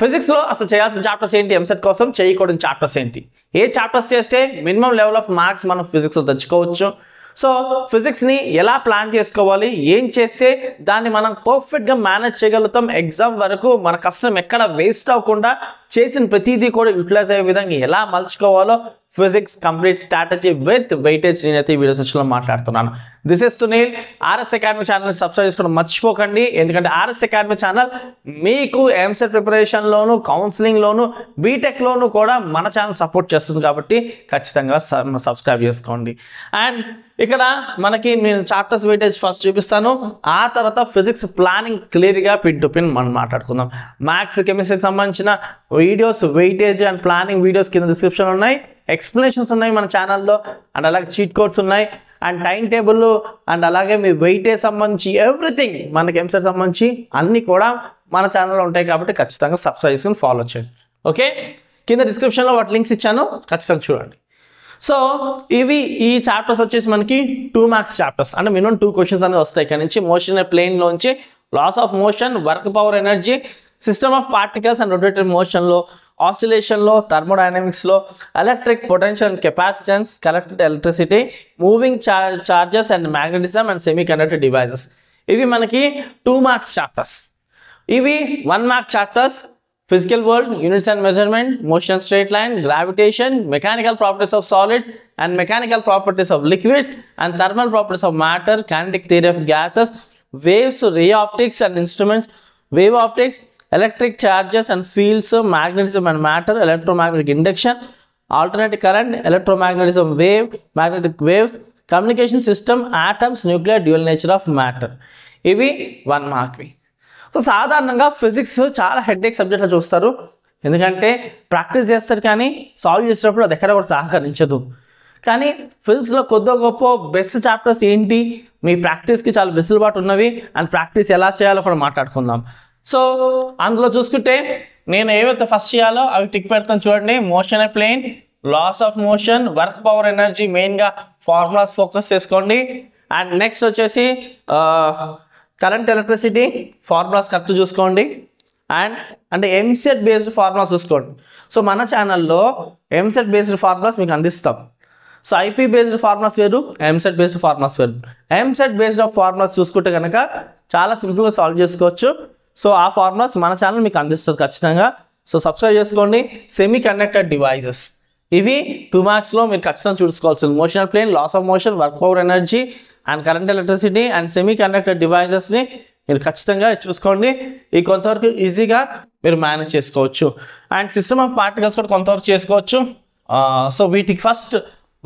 ఫిజిక్స్లో అసలు చేయాల్సిన చాప్టర్స్ ఏంటి ఎంసెట్ కోసం చేయకూడని చాప్టర్స్ ఏంటి ఏ చాప్టర్స్ చేస్తే మినిమం లెవెల్ ఆఫ్ మార్క్స్ మనం ఫిజిక్స్లో తెచ్చుకోవచ్చు సో ఫిజిక్స్ని ఎలా ప్లాన్ చేసుకోవాలి ఏం చేస్తే దాన్ని మనం పర్ఫెక్ట్గా మేనేజ్ చేయగలుగుతాం ఎగ్జామ్ వరకు మన కష్టం ఎక్కడ వేస్ట్ అవ్వకుండా చేసిన ప్రతిదీ కూడా యూటిలైజ్ అయ్యే విధంగా ఎలా మలుచుకోవాలో physics complete strategy with weightage నేనైతే ఈ వీడియో సెషన్లో మాట్లాడుతున్నాను this is Sunil R S academy channel subscribe చేసుకోవడం మర్చిపోకండి ఎందుకంటే ఆర్ఎస్ అకాడమీ ఛానల్ మీకు ఎంసెట్ ప్రిపరేషన్లోను కౌన్సిలింగ్లోను బీటెక్లోను కూడా మన ఛానల్ సపోర్ట్ చేస్తుంది కాబట్టి ఖచ్చితంగా సబ్స్క్రైబ్ చేసుకోండి అండ్ ఇక్కడ మనకి నేను చాప్టర్స్ వెయిటేజ్ ఫస్ట్ చూపిస్తాను ఆ తర్వాత ఫిజిక్స్ ప్లానింగ్ క్లియర్గా పిన్ టు పిన్ మనం మాట్లాడుకుందాం మ్యాథ్స్ కెమిస్ట్రీకి సంబంధించిన videos weightage and planning videos కింద డిస్క్రిప్షన్లో ఉన్నాయి ఎక్స్ప్లెనేషన్స్ ఉన్నాయి మన ఛానల్లో అండ్ అలాగే చీట్ కోడ్స్ ఉన్నాయి అండ్ టైం టేబుల్ అండ్ అలాగే మీ వెయిటే సంబంధించి ఎవ్రీథింగ్ మనకి ఎంసెట్ సంబంధించి అన్నీ కూడా మన ఛానల్లో ఉంటాయి కాబట్టి ఖచ్చితంగా సబ్స్క్రైబ్ చేసుకుని ఫాలో చేయండి ఓకే కింద డిస్క్రిప్షన్లో వాటి లింక్స్ ఇచ్చాను ఖచ్చితంగా చూడండి సో ఇవి ఈ చాప్టర్స్ వచ్చేసి మనకి టూ మ్యాక్స్ చాప్టర్స్ అంటే మినిమం టూ క్వశ్చన్స్ అనేవి వస్తాయి ఇక్కడ నుంచి మోషన్ ప్లేన్లోంచి laws of motion work power energy system of particles and rotatory మోషన్లో ఆసిలేషన్లో థర్మోడైనమిక్స్లో electric potential capacitance collected electricity moving charges and magnetism and semi conductor devices ఇవి మనకి టూ మార్క్స్ చాప్టర్స్ ఇవి one mark chapters physical world units and measurement motion straight line gravitation mechanical properties of solids and mechanical properties of liquids and thermal properties of matter kinetic theory of gases waves ray optics and instruments wave optics electric charges and fields of and matter matter, induction alternative current current, wave wave, waves communication system atoms nuclear dual nature of matter ఇవి వన్ మార్క్వి so సాధారణంగా physics చాలా headache సబ్జెక్ట్లో చూస్తారు ఎందుకంటే practice చేస్తారు కానీ సాల్వ్ చేసేటప్పుడు అది ఎక్కడ కూడా సహకరించదు కానీ ఫిజిక్స్లో కొద్దో గొప్ప బెస్ట్ చాప్టర్స్ ఏంటి మీ ప్రాక్టీస్కి చాలా వెసులుబాటు ఉన్నవి అండ్ ప్రాక్టీస్ ఎలా చేయాలో కూడా మాట్లాడుకుందాం సో అందులో చూసుకుంటే నేను ఏవైతే ఫస్ట్ చేయాలో అవి టిక్ పెడతాను చూడండి motion a plane laws of motion work power energy మెయిన్గా ఫార్ములాస్ ఫోకస్ చేసుకోండి అండ్ నెక్స్ట్ వచ్చేసి కరెంట్ ఎలక్ట్రిసిటీ ఫార్ములాస్ కరెక్ట్ చూసుకోండి అండ్ అంటే ఎంసెట్ బేస్డ్ ఫార్ములాస్ చూసుకోండి సో మన ఛానల్లో ఎంసెట్ బేస్డ్ ఫార్ములాస్ మీకు అందిస్తాం సో ఐపీ బేస్డ్ ఫార్ములాస్ వేరు ఎంసెట్ బేస్డ్ ఫార్ములాస్ వేరు ఎంసెట్ బేస్డ్ ఆఫ్ ఫార్ములాస్ చూసుకుంటే కనుక చాలా సింపుల్గా సాల్వ్ చేసుకోవచ్చు సో ఆ ఫార్ములాస్ మన ఛానల్ మీకు అందిస్తుంది ఖచ్చితంగా సో సబ్స్క్రైబ్ చేసుకోండి సెమీ కండక్టర్ డివైజెస్ ఇవి టూ మార్క్స్లో మీరు ఖచ్చితంగా చూసుకోవాల్సింది motional plane laws of motion work power energy and current electricity and semi conductor డివైజెస్ని మీరు ఖచ్చితంగా చూసుకోండి ఈ కొంతవరకు ఈజీగా మీరు మేనేజ్ చేసుకోవచ్చు అండ్ సిస్టమ్ ఆఫ్ పార్టికల్స్ కూడా కొంతవరకు చేసుకోవచ్చు సో వీటికి ఫస్ట్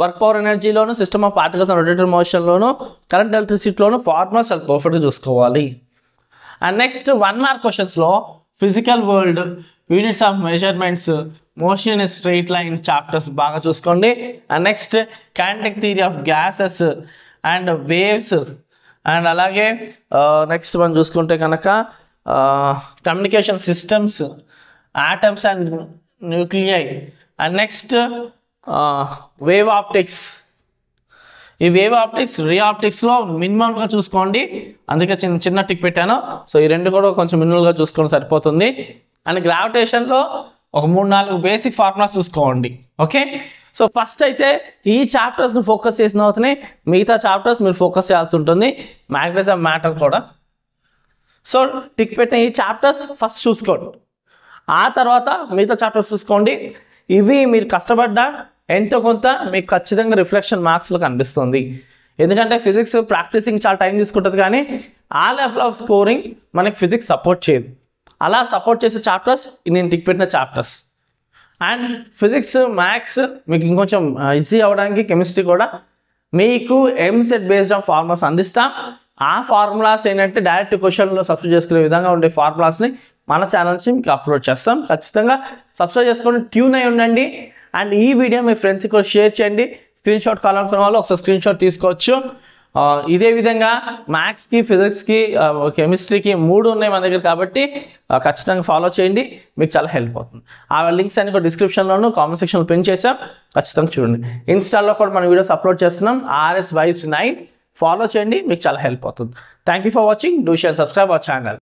వర్క్ పవర్ ఎనర్జీలోను సిస్టమ్ ఆఫ్ పార్టికల్స్ రొటేటర్ మోషన్లోను కరెంట్ ఎలక్ట్రిసిటీలోను ఫార్మర్స్ అది పర్ఫెక్ట్గా చూసుకోవాలి అండ్ నెక్స్ట్ వన్ మార్క్ క్వశ్చన్స్లో physical world units of measurements motion straight line chapters బాగా చూసుకోండి and next kinetic theory of gases and waves and అలాగే నెక్స్ట్ మనం చూసుకుంటే కనుక communication systems atoms and nuclei and next wave optics ఈ wave optics ray ఆప్టిక్స్లో మినిమమ్గా చూసుకోండి అందుకే చిన్న చిన్న టిక్ పెట్టాను సో ఈ రెండు కూడా కొంచెం మినిమల్గా చూసుకోవడం సరిపోతుంది అండ్ గ్రావిటేషన్లో ఒక మూడు నాలుగు బేసిక్ ఫార్ములాస్ చూసుకోండి ఓకే సో ఫస్ట్ అయితే ఈ చాప్టర్స్ని ఫోకస్ చేసిన అవుతున్నాయి మిగతా చాప్టర్స్ మీరు ఫోకస్ చేయాల్సి ఉంటుంది మ్యాగ్నెజం మ్యాటర్ కూడా సో టిక్ పెట్టిన ఈ చాప్టర్స్ ఫస్ట్ చూసుకోండి ఆ తర్వాత మిగతా చాప్టర్స్ చూసుకోండి ఇవి మీరు కష్టపడ్డా ఎంతో కొంత మీకు ఖచ్చితంగా రిఫ్లెక్షన్ మార్క్స్లో కనిపిస్తుంది ఎందుకంటే ఫిజిక్స్ ప్రాక్టీసింగ్ చాలా టైం తీసుకుంటుంది కానీ ఆ లెవెల్ ఆఫ్ స్కోరింగ్ మనకి ఫిజిక్స్ సపోర్ట్ చేయదు అలా సపోర్ట్ చేసే చాప్టర్స్ నేను టిక్ పెట్టిన చాప్టర్స్ అండ్ ఫిజిక్స్ మ్యాథ్స్ మీకు ఇంకొంచెం ఈజీ అవడానికి కెమిస్ట్రీ కూడా మీకు ఎంసెట్ బేస్డ్ ఆన్ ఫార్ములాస్ అందిస్తాం ఆ ఫార్ములాస్ ఏంటంటే డైరెక్ట్ క్వశ్చన్లో సబ్స్క్రైబ్ చేసుకునే విధంగా ఉండే ఫార్ములాస్ని మన ఛానల్స్ని మీకు అప్లోడ్ చేస్తాం ఖచ్చితంగా సబ్స్క్రైబ్ చేసుకొని ట్యూన్ అయి ఉండండి అండ్ ఈ వీడియో మీ ఫ్రెండ్స్కి కూడా షేర్ చేయండి స్క్రీన్ షాట్ కావాలనుకున్న వాళ్ళు ఒకసారి స్క్రీన్ షాట్ తీసుకోవచ్చు ఇదే విధంగా మ్యాథ్స్కి ఫిజిక్స్కి కెమిస్ట్రీకి మూడు ఉన్నాయి మన దగ్గర కాబట్టి ఖచ్చితంగా ఫాలో చేయండి మీకు చాలా హెల్ప్ అవుతుంది ఆ లింక్స్ అన్ని కూడా డిస్క్రిప్షన్లోనూ కామెంట్ సెక్షన్లో పిన్ చేసాం ఖచ్చితంగా చూడండి ఇన్స్టాల్లో కూడా మన వీడియోస్ అప్లోడ్ చేస్తున్నాం ఆర్ఎస్ వైఫ్ నైన్ ఫాలో చేయండి మీకు చాలా హెల్ప్ అవుతుంది thank for watching do share subscribe our channel